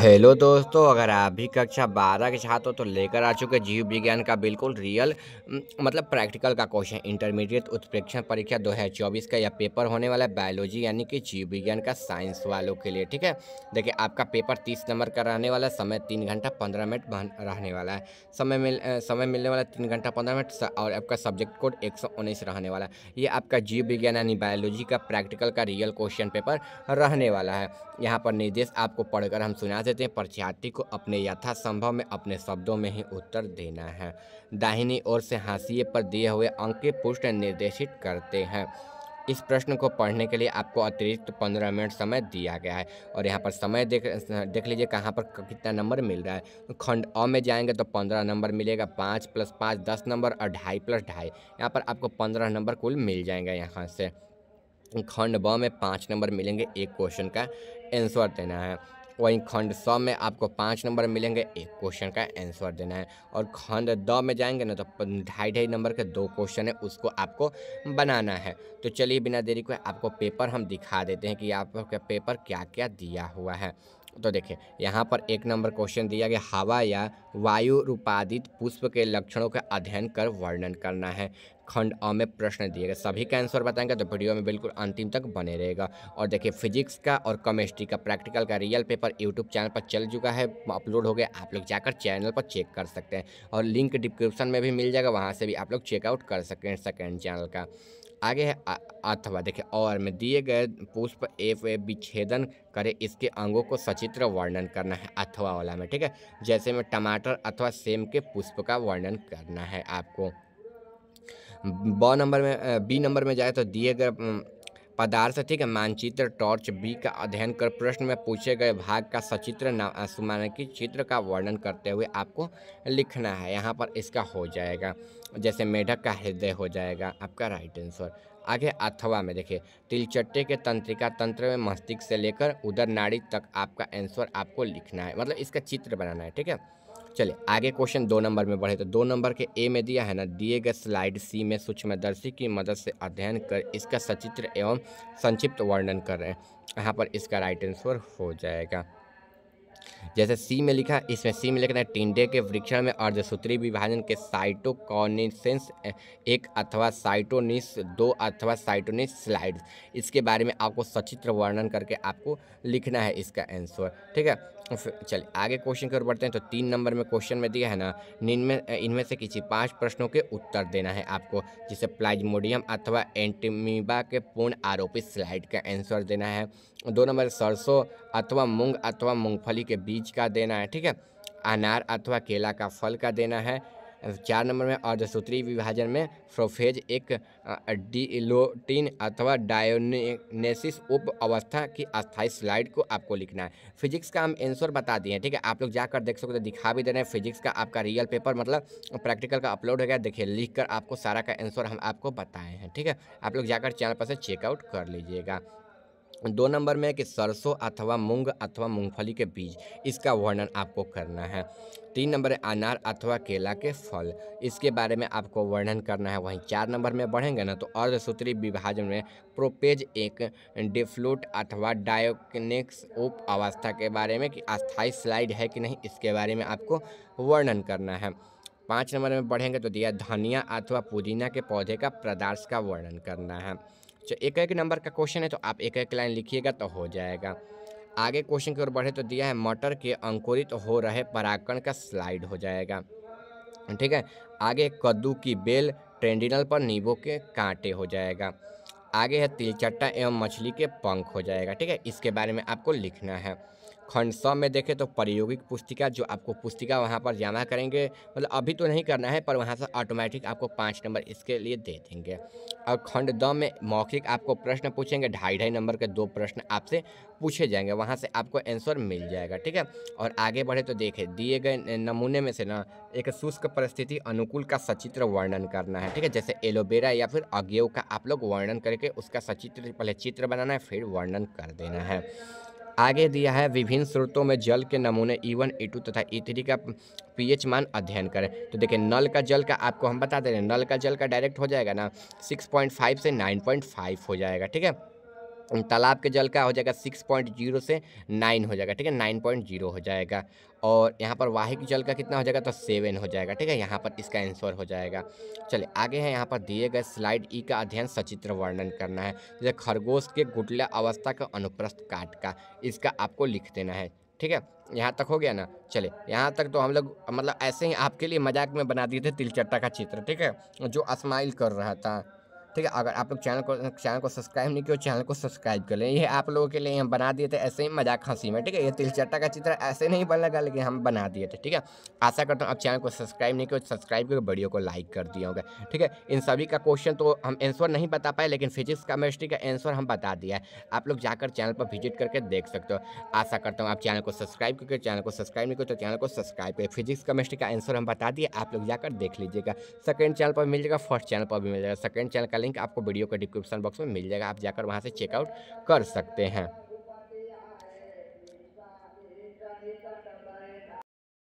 hello दोस्तों अगर आप भी कक्षा बारह के छात्र हो तो लेकर आ चुके जीव विज्ञान का बिल्कुल रियल मतलब प्रैक्टिकल का क्वेश्चन इंटरमीडिएट उत्प्रेक्षण परीक्षा 2024 का यह पेपर होने वाला है बायोलॉजी यानी कि जीव विज्ञान का साइंस वालों के लिए ठीक है देखिए आपका पेपर 30 नंबर का रहने वाला है समय तीन घंटा पंद्रह मिनट रहने वाला है समय मिल समय मिलने वाला तीन घंटा पंद्रह मिनट और आपका सब्जेक्ट कोड एक रहने वाला है ये आपका जीव विज्ञान यानी बायोलॉजी का प्रैक्टिकल का रियल क्वेश्चन पेपर रहने वाला है यहाँ पर निर्देश आपको पढ़कर हम सुन सुना देते हैं परीक्षार्थी को अपने यथासंभव में अपने शब्दों में ही उत्तर देना है दाहिनी ओर से हाशिए पर दिए हुए अंक के पुष्ट निर्देशित करते हैं इस प्रश्न को पढ़ने के लिए आपको अतिरिक्त पंद्रह मिनट समय दिया गया है और यहाँ पर समय देख देख लीजिए कहाँ पर कितना नंबर मिल रहा है खंड अ में जाएंगे तो पंद्रह नंबर मिलेगा पाँच प्लस पाँच दस नंबर और ढाई प्लस ढाई यहाँ पर आपको पंद्रह नंबर कुल मिल जाएंगे यहाँ से खंड ब में पाँच नंबर मिलेंगे एक क्वेश्चन का आंसर देना है वहीं खंड सौ में आपको पाँच नंबर मिलेंगे एक क्वेश्चन का आंसर देना है और खंड दो में जाएंगे ना तो ढाई ढाई नंबर के दो क्वेश्चन है उसको आपको बनाना है तो चलिए बिना देरी को आपको पेपर हम दिखा देते हैं कि आपका पेपर क्या क्या दिया हुआ है तो देखिए यहाँ पर एक नंबर क्वेश्चन दिया गया हवा या वायु रूपादित पुष्प के लक्षणों का अध्ययन कर वर्णन करना है खंड अ में प्रश्न दिए गए सभी का आंसर बताएंगे तो वीडियो में बिल्कुल अंतिम तक बने रहेगा और देखिए फिजिक्स का और केमिस्ट्री का प्रैक्टिकल का रियल पेपर यूट्यूब चैनल पर चल चुका है अपलोड हो गया आप लोग जाकर चैनल पर चेक कर सकते हैं और लिंक डिस्क्रिप्शन में भी मिल जाएगा वहाँ से भी आप लोग चेकआउट कर सकते हैं सेकेंड चैनल का आगे है अथवा देखिए और में दिए गए पुष्प एफ ए विच्छेदन करें इसके अंगों को सचित्र वर्णन करना है अथवा वाला में ठीक है जैसे में टमाटर अथवा सेम के पुष्प का वर्णन करना है आपको ब नंबर में बी नंबर में जाए तो दिए गए पदार्थ है मानचित्र टॉर्च बी का अध्ययन कर प्रश्न में पूछे गए भाग का सचित्र की चित्र का वर्णन करते हुए आपको लिखना है यहाँ पर इसका हो जाएगा जैसे मेढक का हृदय हो जाएगा आपका राइट आंसर आगे अथवा में देखिए तिलचट्टे के तंत्रिका तंत्र में मस्तिष्क से लेकर उदर नाड़ी तक आपका आंसर आपको लिखना है मतलब इसका चित्र बनाना है ठीक है चलिए आगे क्वेश्चन दो नंबर में बढ़े तो दो नंबर के ए में दिया है ना दिए गए स्लाइड सी में सूक्ष्मदर्शी की मदद से अध्ययन कर इसका सचित्र एवं संक्षिप्त वर्णन कर रहे हैं यहाँ पर इसका राइट आंसर हो जाएगा जैसे सी में लिखा इसमें सी में लिखना है टिंडे के वृक्षण में अर्धसूत्री विभाजन के साइटोकॉनिसेंस एक अथवा साइटोनिस दो अथवा साइटोनिस स्लाइड इसके बारे में आपको सचित्र वर्णन करके आपको लिखना है इसका आंसर ठीक है चलिए आगे क्वेश्चन की ओर बढ़ते हैं तो तीन नंबर में क्वेश्चन में दिया है ना निन्मे इनमें से किसी पांच प्रश्नों के उत्तर देना है आपको जिसे प्लाज्मोडियम अथवा एंटीमीबा के पूर्ण आरोपी स्लाइड का आंसर देना है दो नंबर सरसों अथवा मूंग अथवा मूंगफली के बीज का देना है ठीक है अनार अथवा केला का फल का देना है चार नंबर में अर्धसूत्री विभाजन में प्रोफेज एक डीलोटिन अथवा डायोनेसिस उप अवस्था की अस्थायी स्लाइड को आपको लिखना है फिजिक्स का हम आंसर बता दिए ठीक है आप लोग जाकर देख सकते हो दिखा भी दे रहे हैं फिजिक्स का आपका रियल पेपर मतलब प्रैक्टिकल का अपलोड हो गया देखिए लिख कर आपको सारा का आंसर हम आपको बताए हैं ठीक है आप लोग जाकर चैनल पर से चेकआउट कर लीजिएगा दो नंबर में है कि सरसों अथवा मूंग अथवा मूंगफली के बीज इसका वर्णन आपको करना है तीन नंबर है अनार अथवा केला के फल इसके बारे में आपको वर्णन करना है वहीं चार नंबर में बढ़ेंगे ना तो अर्धसूत्री विभाजन में प्रोपेज एक डिफ्लूट अथवा डायोकनिक्स उप अवस्था के बारे में कि अस्थायी स्लाइड है कि नहीं इसके बारे में आपको वर्णन करना है पाँच नंबर में बढ़ेंगे तो दिया धनिया अथवा पुदीना के पौधे का प्रदार्श का वर्णन करना है जो एक एक नंबर का क्वेश्चन है तो आप एक एक लाइन लिखिएगा तो हो जाएगा आगे क्वेश्चन की ओर बढ़े तो दिया है मटर के अंकुरित तो हो रहे परागकण का स्लाइड हो जाएगा ठीक है आगे कद्दू की बेल ट्रेंडिनल पर नींबू के कांटे हो जाएगा आगे है तिलचट्टा एवं मछली के पंख हो जाएगा ठीक है इसके बारे में आपको लिखना है खंड सौ में देखें तो प्रायोगिक पुस्तिका जो आपको पुस्तिका वहाँ पर जमा करेंगे मतलब अभी तो नहीं करना है पर वहाँ से ऑटोमेटिक आपको पाँच नंबर इसके लिए दे देंगे और खंड दो में मौखिक आपको प्रश्न पूछेंगे ढाई ढाई नंबर के दो प्रश्न आपसे पूछे जाएंगे वहाँ से आपको आंसर मिल जाएगा ठीक है और आगे बढ़े तो देखें दिए गए नमूने में से ना एक शुष्क परिस्थिति अनुकूल का सचित्र वर्णन करना है ठीक है जैसे एलोवेरा या फिर अगेव का आप लोग वर्णन करके उसका सचित्र पहले चित्र बनाना है फिर वर्णन कर देना है आगे दिया है विभिन्न स्रोतों में जल के नमूने ई वन ई टू तथा ई e थ्री का पीएच मान अध्ययन करें तो देखिए नल का जल का आपको हम बता दे रहे हैं नल का जल का डायरेक्ट हो जाएगा ना 6.5 से 9.5 हो जाएगा ठीक है तालाब के जल का हो जाएगा सिक्स पॉइंट जीरो से नाइन हो जाएगा ठीक है नाइन पॉइंट जीरो हो जाएगा और यहाँ पर वाहिक जल का कितना हो जाएगा तो सेवन हो जाएगा ठीक है यहाँ पर इसका आंसर हो जाएगा चलिए आगे है यहाँ पर दिए गए स्लाइड ई e का अध्ययन सचित्र वर्णन करना है जैसे खरगोश के गुटला अवस्था का अनुप्रस्थ काट का इसका आपको लिख देना है ठीक है यहाँ तक हो गया ना चले यहाँ तक तो हम लोग मतलब ऐसे ही आपके लिए मजाक में बना दिए थे तिलचट्टा का चित्र ठीक है जो स्माइल कर रहा था ठीक है अगर आप लोग चैनल को चैनल को सब्सक्राइब नहीं किया चैनल को सब्सक्राइब कर लें ये आप लोगों के लिए हम बना दिए थे ऐसे ही मजाक हंसी में ठीक है ये तिलचट्टा का चित्र ऐसे नहीं बन लगा लेकिन हम बना दिए थे ठीक है आशा करता हूँ आप चैनल को सब्सक्राइब नहीं किया सब्सक्राइब करके वीडियो को लाइक कर दिया होगा ठीक है इन सभी का क्वेश्चन तो हम आंसर नहीं बता पाए लेकिन फिजिक्स केमिस्ट्री का आंसर हम बता दिया है आप लोग जाकर चैनल पर विजिट करके देख सकते हो आशा करता हूँ आप चैनल को सब्सक्राइब करके चैनल को सब्सक्राइब नहीं किया तो चैनल को सब्सक्राइब करें फिजिक्स केमिस्ट्री का आंसर हम बता दिए आप लोग जाकर देख लीजिएगा सेकेंड चैनल पर मिल जाएगा फर्स्ट चैनल पर भी मिल जाएगा सेकेंड चैनल का लिंक आपको वीडियो के डिस्क्रिप्शन बॉक्स में मिल जाएगा आप जाकर वहाँ से चेकआउट कर सकते हैं